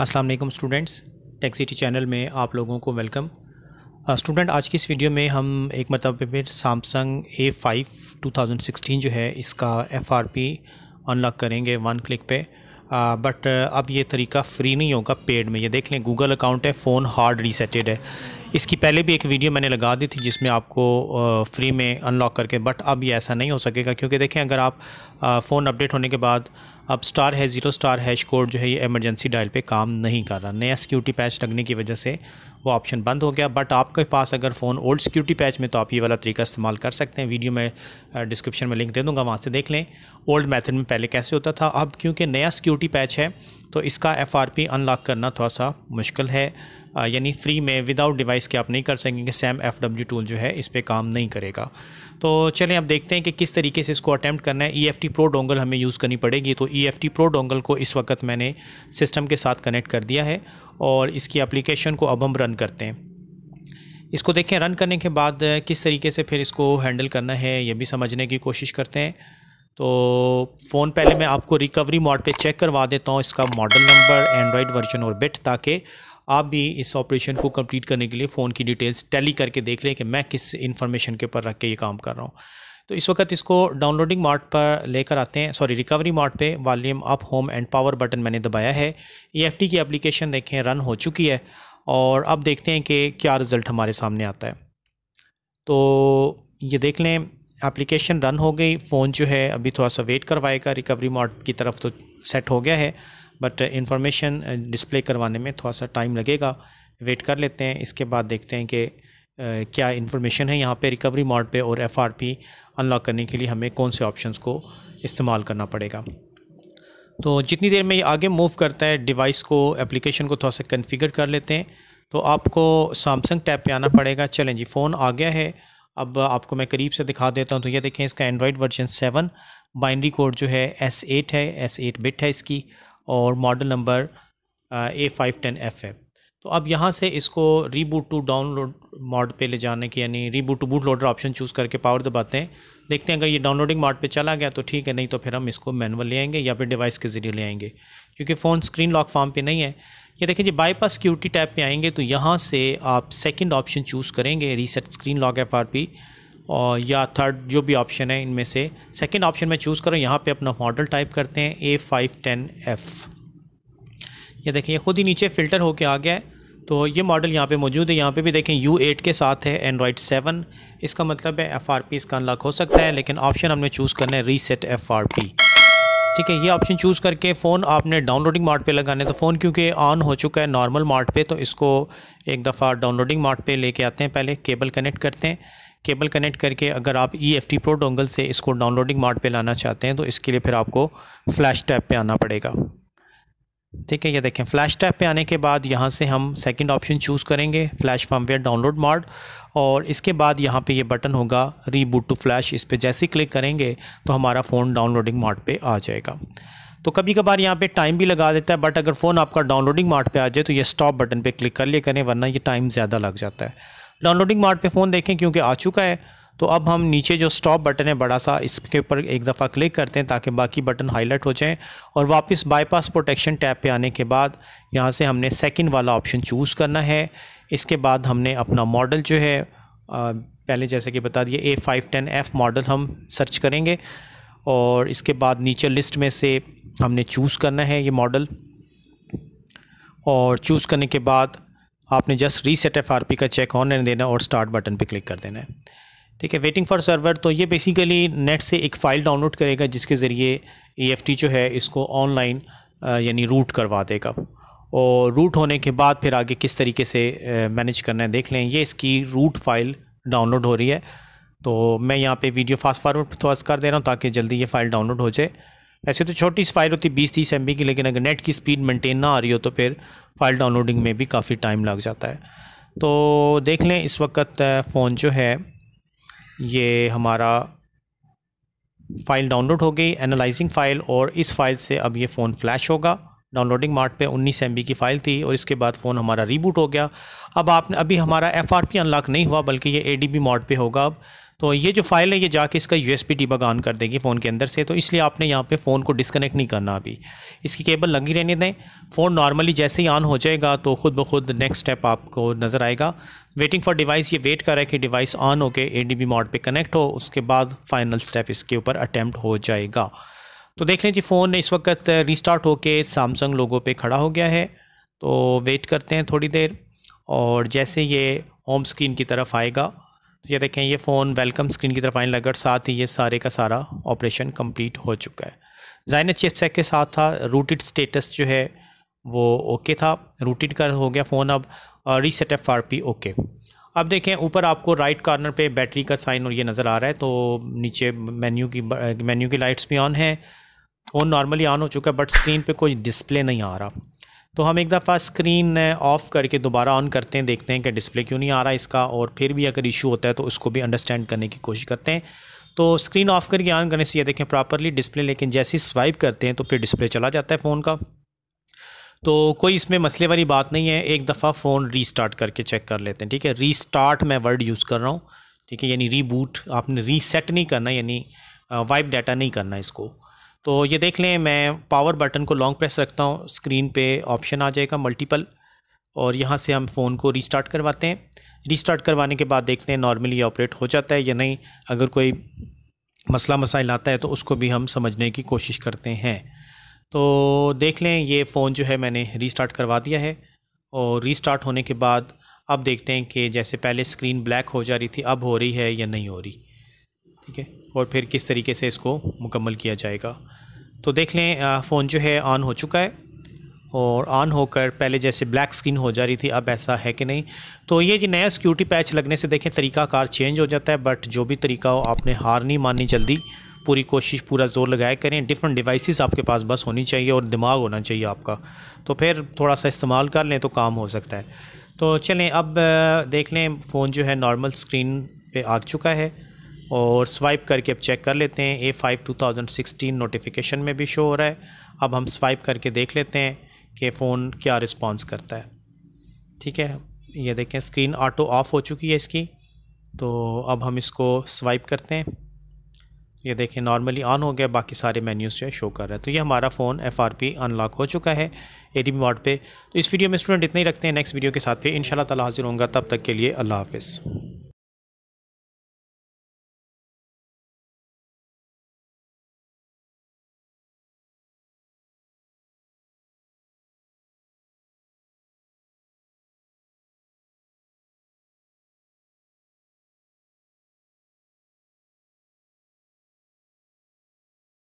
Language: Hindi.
अस्सलाम वालेकुम स्टूडेंट्स टेक सिटी चैनल में आप लोगों को वेलकम स्टूडेंट आज की इस वीडियो में हम एक मतलब फिर Samsung A five two thousand sixteen जो है इसका एफ आर पी अनलॉक करेंगे वन क्लिक पे आ, बट अब ये तरीका फ्री नहीं होगा पेड में ये देख लें गूगल अकाउंट है फ़ोन हार्ड रीसेटेड है इसकी पहले भी एक वीडियो मैंने लगा दी थी जिसमें आपको फ्री में अनलॉक करके बट अब ये ऐसा नहीं हो सकेगा क्योंकि देखें अगर आप फ़ोन अपडेट होने के बाद अब स्टार है ज़ीरो स्टार हैश कोड जो है ये एमरजेंसी डायल पे काम नहीं कर रहा नया सिक्योरिटी पैच लगने की वजह से वो ऑप्शन बंद हो गया बट आपके पास अगर फ़ोन ओल्ड सिक्योरिटी पैच में तो आप ये वाला तरीका इस्तेमाल कर सकते हैं वीडियो में डिस्क्रिप्शन में लिंक दे दूँगा वहाँ से देख लें ओल्ड मैथड में पहले कैसे होता था अब क्योंकि नया सिक्योरिटी पैच है तो इसका एफ अनलॉक करना थोड़ा सा मुश्किल है यानी फ्री में विदाउट डिवाइस के आप नहीं कर सकेंगे सैम एफ टूल जो है इस पर काम नहीं करेगा तो चलें अब देखते हैं कि किस तरीके से इसको अटैम्प्ट करना है E F T pro dongle हमें यूज़ करनी पड़ेगी तो E F T pro dongle को इस वक्त मैंने सिस्टम के साथ कनेक्ट कर दिया है और इसकी एप्लीकेशन को अब हम रन करते हैं इसको देखें रन करने के बाद किस तरीके से फिर इसको हैंडल करना है ये भी समझने की कोशिश करते हैं तो फ़ोन पहले मैं आपको रिकवरी मोड पे चेक करवा देता हूँ इसका मॉडल नंबर एंड्रॉयड वर्जन और बिट ताकि आप भी इस ऑपरेशन को कंप्लीट करने के लिए फ़ोन की डिटेल्स टैली करके देख लें कि मैं किस इन्फॉर्मेशन के ऊपर रख के ये काम कर रहा हूँ तो इस वक्त इसको डाउनलोडिंग मार्ट पर लेकर आते हैं सॉरी रिकवरी मार्ट पे volume up home and power button मैंने दबाया है ई e एफ की एप्लीकेशन देखें रन हो चुकी है और अब देखते हैं कि क्या रिज़ल्ट हमारे सामने आता है तो ये देख लें एप्लीकेशन रन हो गई फ़ोन जो है अभी थोड़ा सा वेट करवाएगा रिकवरी मार्ट की तरफ तो सेट हो गया है बट इंफॉर्मेशन डिस्प्ले करवाने में थोड़ा सा टाइम लगेगा वेट कर लेते हैं इसके बाद देखते हैं कि uh, क्या इन्फॉर्मेशन है यहाँ पे रिकवरी मोड पे और एफआरपी अनलॉक करने के लिए हमें कौन से ऑप्शंस को इस्तेमाल करना पड़ेगा तो जितनी देर में ये आगे मूव करता है डिवाइस को एप्लीकेशन को थोड़ा सा कन्फिगर कर लेते हैं तो आपको सैमसंग टैब पे आना पड़ेगा चलें जी फ़ोन आ गया है अब आपको मैं करीब से दिखा देता हूँ तो ये देखें इसका android version seven binary code जो है एस एट है एस एट बिट है इसकी और model number A five ten F है तो अब यहाँ से इसको रीबूट टू डाउनलोड मॉड पे ले जाने की यानी reboot to bootloader option choose करके पावर दबाते हैं देखते हैं अगर ये डाउनलोडिंग मॉड पे चला गया तो ठीक है नहीं तो फिर हम इसको मैनुअल ले आएंगे या फिर डिवाइस के ज़रिए ले आएंगे क्योंकि फ़ोन स्क्रीन लॉक फॉर्म पे नहीं है ये देखिए जी बाईपास सिक्योरिटी टैप पे आएंगे तो यहाँ से आप सेकंड ऑप्शन चूज़ करेंगे reset screen lock F R P और या थर्ड जो भी ऑप्शन है इनमें से सेकंड ऑप्शन में चूज़ करूँ यहाँ पे अपना मॉडल टाइप करते हैं ए फाइव टेन एफ़ ये देखें ये ख़ुद ही नीचे फ़िल्टर होके आ गया है तो ये मॉडल यहाँ पे मौजूद है यहाँ पे भी देखें यू एट के साथ है एंड्रॉयड सेवन इसका मतलब है एफ आर पी इसका अनलॉक हो सकता है लेकिन ऑप्शन हमने चूज़ करना है रीसेट एफ आर पी ठीक है ये ऑप्शन चूज़ करके फ़ोन आपने डाउनलोडिंग मार्ट पे लगाने तो फ़ोन क्योंकि ऑन हो चुका है नॉर्मल मार्ट पे तो इसको एक दफ़ा डाउनलोडिंग मार्ट पे लेके आते हैं पहले केबल कनेक्ट करते हैं केबल कनेक्ट करके अगर आप E F T pro dongle से इसको डाउनलोडिंग मार्ट पे लाना चाहते हैं तो इसके लिए फिर आपको फ्लैश टैब पे आना पड़ेगा ठीक है ये देखें फ्लैश टैब पे आने के बाद यहाँ से हम सेकंड ऑप्शन चूज़ करेंगे फ्लैश फार्मवेयर डाउनलोड मार्ट और इसके बाद यहाँ पे ये यह बटन होगा रीबूट टू फ्लैश इस पर जैसे क्लिक करेंगे तो हमारा फ़ोन डाउनलोडिंग मार्ट पर आ जाएगा तो कभी कभार यहाँ पे टाइम भी लगा देता है बट अगर फ़ोन आपका डाउनलोडिंग मार्ट पे आ जाए तो ये स्टॉप बटन पे क्लिक कर लिए करें वरना ये टाइम ज़्यादा लग जाता है डाउनलोडिंग मार्ट पे फ़ोन देखें क्योंकि आ चुका है तो अब हम नीचे जो स्टॉप बटन है बड़ा सा इसके ऊपर एक दफ़ा क्लिक करते हैं ताकि बाकी बटन हाईलाइट हो जाएं और वापस बाईपास प्रोटेक्शन टैब पे आने के बाद यहाँ से हमने सेकंड वाला ऑप्शन चूज़ करना है इसके बाद हमने अपना मॉडल जो है पहले जैसे कि बता दिए A five ten F model हम सर्च करेंगे और इसके बाद नीचे लिस्ट में से हमने चूज़ करना है ये मॉडल और चूज़ करने के बाद आपने जस्ट रीसेट एफ का चेक ऑन रहने देना और स्टार्ट बटन पर क्लिक कर देना है ठीक है वेटिंग फॉर सर्वर तो ये बेसिकली नेट से एक फ़ाइल डाउनलोड करेगा जिसके ज़रिए ई e जो है इसको ऑनलाइन यानी रूट करवा देगा और रूट होने के बाद फिर आगे किस तरीके से मैनेज करना है देख लें ये इसकी रूट फाइल डाउनलोड हो रही है तो मैं यहाँ पे वीडियो फास्ट फॉरवर्ड थोड़ा कर दे रहा हूँ ताकि जल्दी ये फ़ाइल डाउनलोड हो जाए ऐसे तो छोटी फाइल होती है बीस तीस एम की लेकिन अगर नेट की स्पीड मेंटेन ना आ रही हो तो फिर फाइल डाउनलोडिंग में भी काफ़ी टाइम लग जाता है तो देख लें इस वक्त फ़ोन जो है ये हमारा फ़ाइल डाउनलोड हो गई एनालाइजिंग फ़ाइल और इस फाइल से अब ये फ़ोन फ्लैश होगा डाउनलोडिंग मार्ट पे 19 एम की फ़ाइल थी और इसके बाद फ़ोन हमारा रीबूट हो गया अब आपने अभी हमारा एफ अनलॉक नहीं हुआ बल्कि ये ए डी पे होगा अब तो ये जो फाइल है ये जाके इसका U S B debug on कर देगी फ़ोन के अंदर से तो इसलिए आपने यहाँ पे फ़ोन को डिसकनेक्ट नहीं करना अभी इसकी केबल लगी रहने दें फ़ोन नॉर्मली जैसे ही ऑन हो जाएगा तो खुद ब खुद नेक्स्ट स्टेप आपको नज़र आएगा वेटिंग फॉर डिवाइस ये वेट कर रहा है कि डिवाइस ऑन होकर ए डी बी मॉड पर कनेक्ट हो उसके बाद फाइनल स्टेप इसके ऊपर अटैम्प्ट हो जाएगा तो देख लें जी फ़ोन इस वक्त रिस्टार्ट होकर सैमसंग लोगों पर खड़ा हो गया है तो वेट करते हैं थोड़ी देर और जैसे ये होम स्क्रीन की तरफ आएगा ये देखें ये फ़ोन वेलकम स्क्रीन की तरफ आने लगा और साथ ही ये सारे का सारा ऑपरेशन कंप्लीट हो चुका है जाइन चिपसेक के साथ था रूटेड स्टेटस जो है वो ओके था रूटेड का हो गया फ़ोन अब re reset F R P okay अब देखें ऊपर आपको राइट कॉर्नर पे बैटरी का साइन और ये नज़र आ रहा है तो नीचे मेन्यू की मेन्यू की लाइट्स भी ऑन है फ़ोन नॉर्मली ऑन हो चुका है बट स्क्रीन पे कोई डिस्प्ले नहीं आ रहा तो हम एक दफ़ा स्क्रीन ऑफ़ करके दोबारा ऑन करते हैं देखते हैं कि डिस्प्ले क्यों नहीं आ रहा इसका और फिर भी अगर इशू होता है तो उसको भी अंडरस्टैंड करने की कोशिश करते हैं तो स्क्रीन ऑफ करके ऑन करने से ये देखें प्रॉपरली डिस्प्ले लेकिन जैसे ही स्वाइप करते हैं तो फिर डिस्प्ले चला जाता है फ़ोन का तो कोई इसमें मसले वाली बात नहीं है एक दफ़ा फ़ोन रीस्टार्ट करके चेक कर लेते हैं ठीक है रीस्टार्ट मैं वर्ड यूज़ कर रहा हूँ ठीक है यानी रीबूट आपने रीसेट नहीं करना यानी वाइप डाटा नहीं करना इसको तो ये देख लें मैं पावर बटन को लॉन्ग प्रेस रखता हूँ स्क्रीन पे ऑप्शन आ जाएगा मल्टीपल और यहाँ से हम फ़ोन को रीस्टार्ट करवाते हैं रीस्टार्ट करवाने के बाद देखते हैं नॉर्मली ऑपरेट हो जाता है या नहीं अगर कोई मसला मसाइल आता है तो उसको भी हम समझने की कोशिश करते हैं तो देख लें ये फ़ोन जो है मैंने रीस्टार्ट करवा दिया है और रीस्टार्ट होने के बाद अब देखते हैं कि जैसे पहले स्क्रीन ब्लैक हो जा रही थी अब हो रही है या नहीं हो रही ठीक है और फिर किस तरीके से इसको मुकम्मल किया जाएगा तो देख लें फ़ोन जो है ऑन हो चुका है और ऑन होकर पहले जैसे ब्लैक स्क्रीन हो जा रही थी अब ऐसा है कि नहीं तो ये जी नया सिक्योरिटी पैच लगने से देखें तरीकाकार चेंज हो जाता है बट जो भी तरीका हो आपने हार नहीं माननी जल्दी पूरी कोशिश पूरा जोर लगाया करें डिफरेंट डिवाइसेस आपके पास बस होनी चाहिए और दिमाग होना चाहिए आपका तो फिर थोड़ा सा इस्तेमाल कर लें तो काम हो सकता है तो चलें अब देख लें फ़ोन जो है नॉर्मल स्क्रीन पे आ चुका है और स्वाइप करके अब चेक कर लेते हैं A five two thousand sixteen notification में भी शो हो रहा है अब हम स्वाइप करके देख लेते हैं कि फ़ोन क्या रिस्पॉन्स करता है ठीक है ये देखें स्क्रीन ऑटो ऑफ हो चुकी है इसकी तो अब हम इसको स्वाइप करते हैं ये देखें नॉर्मली ऑन हो गया बाकी सारे मेन्यूज़ जो है शो कर रहा है तो ये हमारा phone F R P unlock हो चुका है ए डी मोड पर तो इस वीडियो में स्टूडेंट इतना ही रखते हैं नेक्स्ट वीडियो के साथ पे इन शाला हाजिर होंगे तब तक के लिए अल्लाह हाफिज़